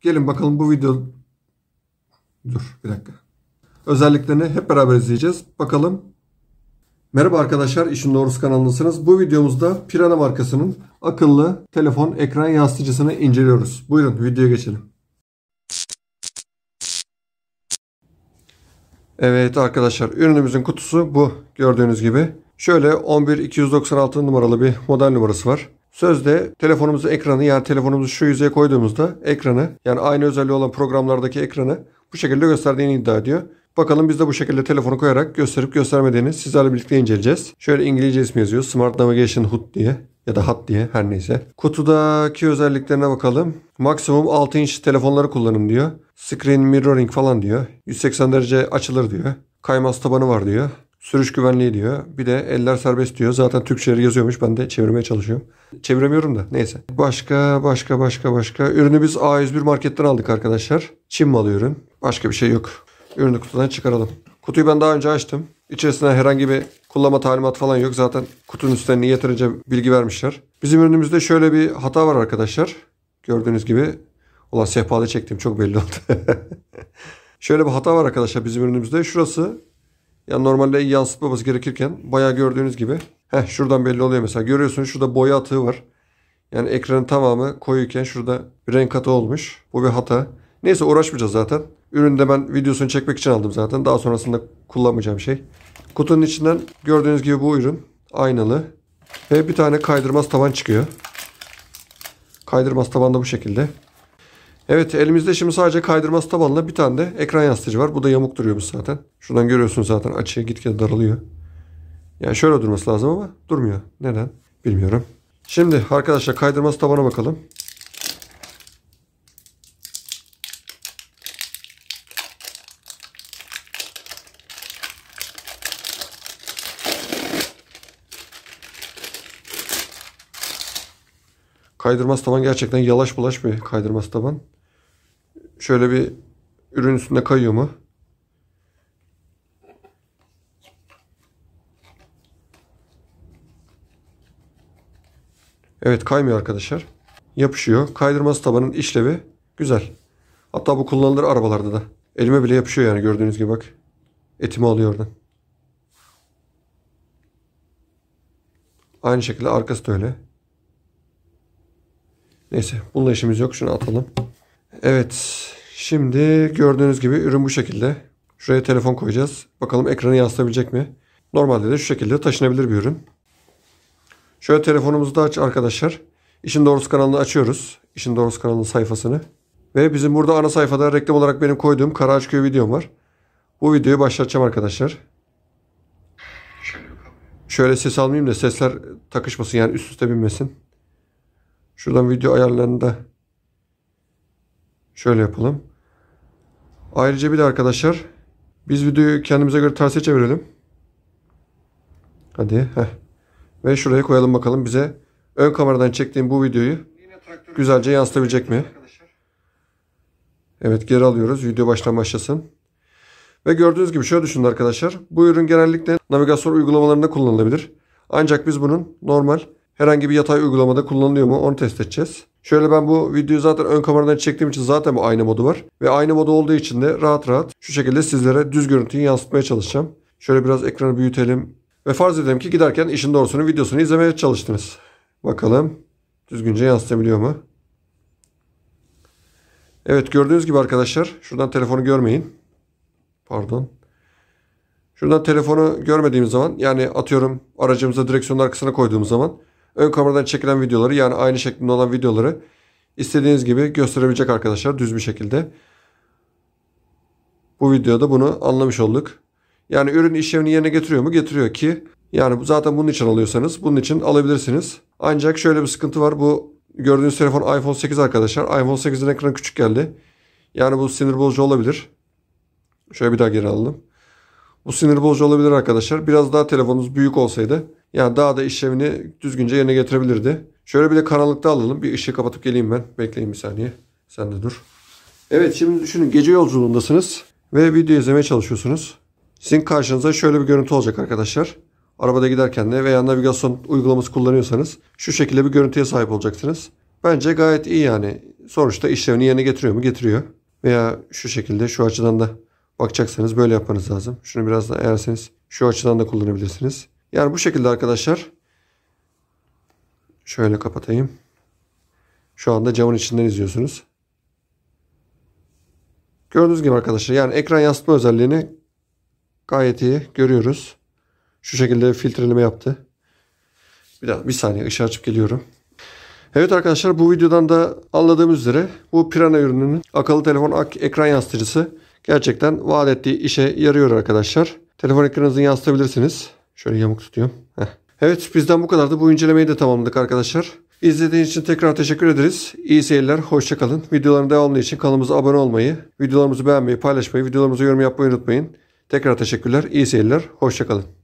Gelin bakalım bu video... Dur bir dakika. Özelliklerini hep beraber izleyeceğiz. Bakalım. Merhaba arkadaşlar İşin Doğrusu kanalındasınız. Bu videomuzda Pirana markasının akıllı telefon ekran yansıtıcısını inceliyoruz. Buyurun videoya geçelim. Evet arkadaşlar ürünümüzün kutusu bu gördüğünüz gibi. Şöyle 11296 numaralı bir model numarası var. Sözde telefonumuzu ekranı yani telefonumuzu şu yüzeye koyduğumuzda ekranı yani aynı özelliği olan programlardaki ekranı bu şekilde gösterdiğini iddia ediyor. Bakalım biz de bu şekilde telefonu koyarak gösterip göstermediğini sizlerle birlikte inceleyeceğiz. Şöyle İngilizce ismi yazıyor. Smart Navigation HUD diye ya da Hat diye her neyse. Kutudaki özelliklerine bakalım. Maksimum 6 inç telefonları kullanın diyor. Screen mirroring falan diyor. 180 derece açılır diyor. Kaymaz tabanı var diyor. Sürüş güvenliği diyor. Bir de eller serbest diyor. Zaten Türkçeleri yazıyormuş. Ben de çevirmeye çalışıyorum. Çeviremiyorum da neyse. Başka başka başka başka. Ürünü biz A101 marketten aldık arkadaşlar. Çin malı ürün. Başka bir şey yok. Ürünü kutudan çıkaralım. Kutuyu ben daha önce açtım. İçerisinde herhangi bir kullanma talimat falan yok. Zaten kutunun üstlerine yeterince bilgi vermişler. Bizim ürünümüzde şöyle bir hata var arkadaşlar. Gördüğünüz gibi. Ulan sehpada çektim çok belli oldu. şöyle bir hata var arkadaşlar bizim ürünümüzde. Şurası yani normalde yansıtmaması gerekirken bayağı gördüğünüz gibi heh, şuradan belli oluyor mesela. Görüyorsunuz şurada boya atığı var. Yani ekranın tamamı koyuyken şurada bir renk katı olmuş. Bu bir hata. Neyse uğraşmayacağız zaten. Ürünü de ben videosunu çekmek için aldım zaten. Daha sonrasında kullanmayacağım şey. Kutunun içinden gördüğünüz gibi bu ürün aynalı. Ve bir tane kaydırmaz taban çıkıyor. Kaydırmaz taban da bu şekilde. Evet elimizde şimdi sadece kaydırması tabanla bir tane de ekran yansıtıcı var. Bu da yamuk duruyormuş zaten. Şuradan görüyorsun zaten açı gitgide daralıyor. Yani şöyle durması lazım ama durmuyor. Neden? Bilmiyorum. Şimdi arkadaşlar kaydırması tabana bakalım. Kaydırması taban gerçekten yalaş bulaş bir kaydırması taban şöyle bir ürün üstünde kayıyor mu? Evet kaymıyor arkadaşlar. Yapışıyor. Kaydırması tabanın işlevi güzel. Hatta bu kullanılır arabalarda da. Elime bile yapışıyor yani gördüğünüz gibi bak. Etimi alıyor oradan. Aynı şekilde arkası da öyle. Neyse bununla işimiz yok. Şunu atalım. Evet. Şimdi gördüğünüz gibi ürün bu şekilde. Şuraya telefon koyacağız. Bakalım ekranı yansıtabilecek mi? Normalde de şu şekilde taşınabilir bir ürün. Şöyle telefonumuzu da aç arkadaşlar. İşin Doğrusu kanalını açıyoruz. İşin Doğrusu kanalının sayfasını. Ve bizim burada ana sayfada reklam olarak benim koyduğum Karaağaçköy videom var. Bu videoyu başlatacağım arkadaşlar. Şöyle ses almayayım da sesler takışmasın yani üst üste binmesin. Şuradan video ayarlarını da Şöyle yapalım. Ayrıca bir de arkadaşlar biz videoyu kendimize göre terse çevirelim. Hadi. Heh. Ve şuraya koyalım bakalım bize ön kameradan çektiğim bu videoyu güzelce yansıtabilecek mi? Evet geri alıyoruz. Video baştan başlasın. Ve gördüğünüz gibi şöyle düşünün arkadaşlar. Bu ürün genellikle navigasyon uygulamalarında kullanılabilir. Ancak biz bunun normal Herhangi bir yatay uygulamada kullanılıyor mu onu test edeceğiz. Şöyle ben bu videoyu zaten ön kameradan çektiğim için zaten bu aynı modu var. Ve aynı modu olduğu için de rahat rahat şu şekilde sizlere düz görüntüyü yansıtmaya çalışacağım. Şöyle biraz ekranı büyütelim. Ve farz edelim ki giderken işin doğrusunu videosunu izlemeye çalıştınız. Bakalım düzgünce yansıtabiliyor mu? Evet gördüğünüz gibi arkadaşlar şuradan telefonu görmeyin. Pardon. Şuradan telefonu görmediğimiz zaman yani atıyorum aracımıza direksiyonun arkasına koyduğumuz zaman ön kameradan çekilen videoları yani aynı şeklinde olan videoları istediğiniz gibi gösterebilecek arkadaşlar düz bir şekilde. Bu videoda bunu anlamış olduk. Yani ürün işlevini yerine getiriyor mu? Getiriyor ki yani zaten bunun için alıyorsanız bunun için alabilirsiniz. Ancak şöyle bir sıkıntı var. Bu gördüğünüz telefon iPhone 8 arkadaşlar. iPhone 8'in ekranı küçük geldi. Yani bu sinir bozucu olabilir. Şöyle bir daha geri alalım. Bu sinir bozucu olabilir arkadaşlar. Biraz daha telefonunuz büyük olsaydı yani daha da işlevini düzgünce yerine getirebilirdi. Şöyle bir de karanlıkta alalım. Bir ışığı kapatıp geleyim ben. Bekleyin bir saniye. Sen de dur. Evet şimdi düşünün gece yolculuğundasınız ve video izlemeye çalışıyorsunuz. Sizin karşınıza şöyle bir görüntü olacak arkadaşlar. Arabada giderken de veya navigasyon uygulaması kullanıyorsanız şu şekilde bir görüntüye sahip olacaksınız. Bence gayet iyi yani. Sonuçta işlevini yerine getiriyor mu? Getiriyor. Veya şu şekilde şu açıdan da bakacaksanız böyle yapmanız lazım. Şunu biraz da eğerseniz şu açıdan da kullanabilirsiniz. Yani bu şekilde arkadaşlar. Şöyle kapatayım. Şu anda camın içinden izliyorsunuz. Gördüğünüz gibi arkadaşlar yani ekran yansıtma özelliğini gayet iyi görüyoruz. Şu şekilde filtreleme yaptı. Bir daha bir saniye ışığı açıp geliyorum. Evet arkadaşlar bu videodan da anladığımız üzere bu Pirana ürününün akıllı telefon ekran yansıtıcısı gerçekten vaat ettiği işe yarıyor arkadaşlar. Telefon ekranınızı yansıtabilirsiniz. Şöyle yamuk tutuyorum. Heh. Evet bizden bu kadardı. Bu incelemeyi de tamamladık arkadaşlar. İzlediğiniz için tekrar teşekkür ederiz. İyi seyirler, hoşçakalın. Videoların devamlı için kanalımıza abone olmayı, videolarımızı beğenmeyi, paylaşmayı, videolarımıza yorum yapmayı unutmayın. Tekrar teşekkürler, iyi seyirler, hoşçakalın.